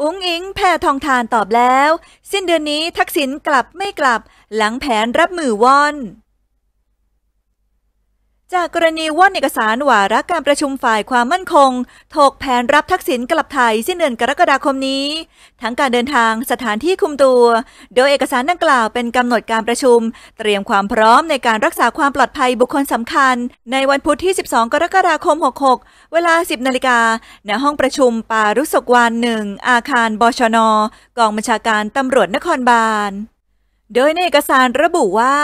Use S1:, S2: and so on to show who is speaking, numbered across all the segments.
S1: อุ้งอิงแพทองทานตอบแล้ว สิ้นเดือนนี้ทักษิณกลับไม่กลับ หลังแผนรับมือวอนจากกรณีว่านเอกสารวาระการประชุมฝ่ายความมั่นคงถกแผนรับทักษิณกลับไทย สิ้นเดือนกรกฎาคมนี้ ทั้งการเดินทางสถานที่คุมตัว โดยเอกสารดังกล่าวเป็นกำหนดการประชุม เตรียมความพร้อมในการรักษาความปลอดภัยบุคคลสำคัญ ในวันพุธที่ 12 กรกฎาคม 66 เวลา 10 นาฬิกาณห้องประชุมปารุศกวานหนึ่งอาคาร บชนกองบัญชาการตำรวจนครบาลโดยในเอกสารระบุว่า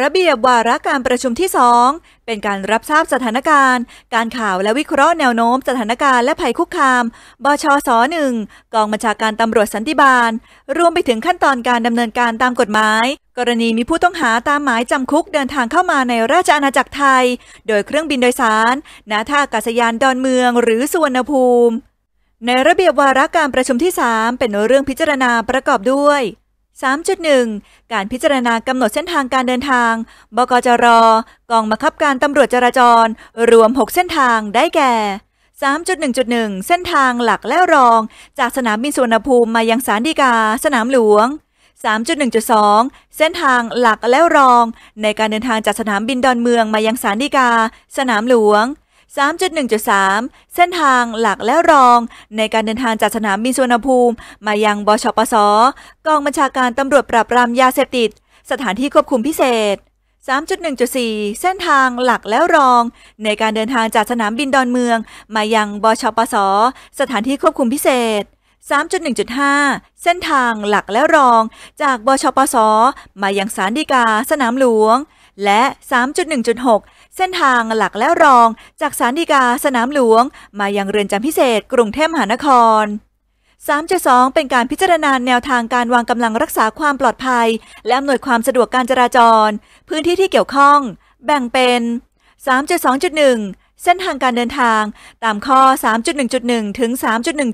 S1: ระเบียบวาระการประชุมที่ 2 เป็นการรับทราบสถานการณ์ การข่าวและวิเคราะห์แนวโน้มสถานการณ์และภัยคุกคามบชสหนึ่งกองบัญชาการตำรวจสันติบาล รวมไปถึงขั้นตอนการดำเนินการตามกฎหมาย กรณีมีผู้ต้องหาตามหมายจำคุกเดินทางเข้ามาในราชอาณาจักรไทย โดยเครื่องบินโดยสารณท่าอากาศยานดอนเมือง หรือสุวรรณภูมิ ในระเบียบวาระการประชุมที่ 3 เป็นเรื่องพิจารณาประกอบด้วย3.1 การพิจารณากำหนดเส้นทางการเดินทาง บกจรกองบังคับการตำรวจจราจร รวม 6 เส้นทาง ได้แก่ 3.1.1 เส้นทางหลักและรอง จากสนามบินสุวรรณภูมิมายังสารดีกาสนามหลวง 3.1.2 เส้นทางหลักและรอง ในการเดินทางจากสนามบินดอนเมืองมายังสารดีกา สนามหลวง3 3.1.3 เส้นทางหลักและรอง ในการเดินทางจากสนามบินสุวรรณภูมิ มายังบชปส กองบัญชาการตำรวจปราบปรามยาเสพติดสถานที่ควบคุมพิเศษ 3.1.4 เส้นทางหลักและรอง ในการเดินทางจากสนามบินดอนเมือง มายังบชปส สถานที่ควบคุมพิเศษ 3.1.5 เส้นทางหลักและรอง จากบชปส มายังสารดีกา สนามหลวงและ 3.1.6 เส้นทางหลักและรอง จากสารดีกาสนามหลวง มายังเรือนจำพิเศษกรุงเทพมหานคร 3.2 เป็นการพิจารณาแนวทางการวางกำลังรักษาความปลอดภัย และอำนวยความสะดวกการจราจร พื้นที่ที่เกี่ยวข้อง แบ่งเป็น 3.2.1เส้นทางการเดินทางตามข้อ 3.1.1 ถึง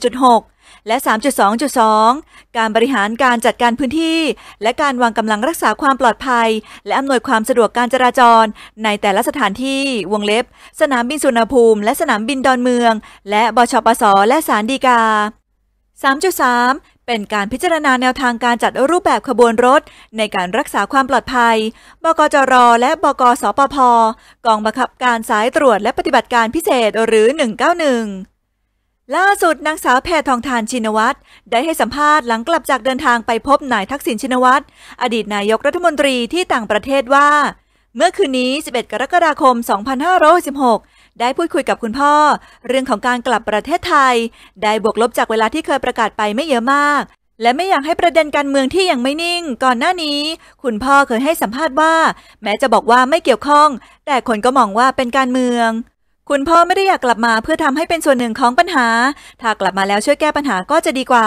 S1: 3.1.6 และ 3.2.2 การบริหารการจัดการพื้นที่ และการวางกำลังรักษาความปลอดภัย และอำนวยความสะดวกการจราจร ในแต่ละสถานที่ วงเล็บ สนามบินสุนภูมิ และสนามบินดอนเมือง และ บชปส และสารดีกา 3.3เป็นการพิจารณาแนวทางการจัดรูปแบบขบวนรถ ในการรักษาความปลอดภัย บกจร และบกสปพกองบังคับการสายตรวจและปฏิบัติการพิเศษหรือ 191 ล่าสุดนางสาวแพทองทานชินวัตรได้ให้สัมภาษณ์หลังกลับจากเดินทางไปพบนายทักษิณชินวัตรอดีตนายกรัฐมนตรีที่ต่างประเทศว่า เมื่อคืนนี้ 11 กรกฎาคม 2566ได้พูดคุยกับคุณพ่อ เรื่องของการกลับประเทศไทย ได้บวกลบจากเวลาที่เคยประกาศไปไม่เยอะมาก และไม่อยากให้ประเด็นการเมืองที่ยังไม่นิ่ง ก่อนหน้านี้ คุณพ่อเคยให้สัมภาษณ์ว่า แม้จะบอกว่าไม่เกี่ยวข้อง แต่คนก็มองว่าเป็นการเมืองคุณพ่อไม่ได้อยากกลับมาเพื่อทำให้เป็นส่วนหนึ่งของปัญหา ถ้ากลับมาแล้วช่วยแก้ปัญหาก็จะดีกว่า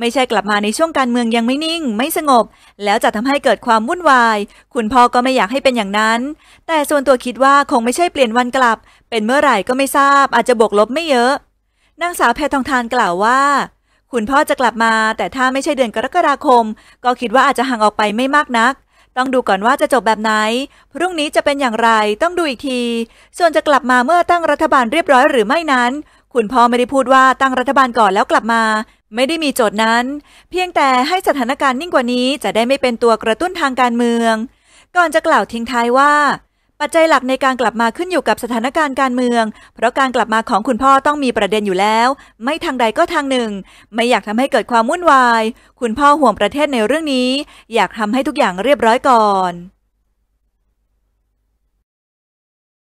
S1: ไม่ใช่กลับมาในช่วงการเมืองยังไม่นิ่ง ไม่สงบ แล้วจะทำให้เกิดความวุ่นวาย คุณพ่อก็ไม่อยากให้เป็นอย่างนั้น แต่ส่วนตัวคิดว่าคงไม่ใช่เปลี่ยนวันกลับ เป็นเมื่อไหร่ก็ไม่ทราบ อาจจะบวกลบไม่เยอะ นางสาวแพทองทานกล่าวว่า คุณพ่อจะกลับมา แต่ถ้าไม่ใช่เดือนกรกฎาคม ก็คิดว่าอาจจะห่างออกไปไม่มากนักต้องดูก่อนว่าจะจบแบบไหน พรุ่งนี้จะเป็นอย่างไร ต้องดูอีกที ส่วนจะกลับมาเมื่อตั้งรัฐบาลเรียบร้อยหรือไม่นั้น คุณพ่อไม่ได้พูดว่าตั้งรัฐบาลก่อนแล้วกลับมา ไม่ได้มีโจทย์นั้น เพียงแต่ให้สถานการณ์นิ่งกว่านี้จะได้ไม่เป็นตัวกระตุ้นทางการเมือง ก่อนจะกล่าวทิ้งท้ายว่าปัจจัยหลักในการกลับมาขึ้นอยู่กับสถานการณ์การเมือง เพราะการกลับมาของคุณพ่อต้องมีประเด็นอยู่แล้ว ไม่ทางใดก็ทางหนึ่ง ไม่อยากทำให้เกิดความวุ่นวาย คุณพ่อห่วงประเทศในเรื่องนี้ อยากทำให้ทุกอย่างเรียบร้อยก่อน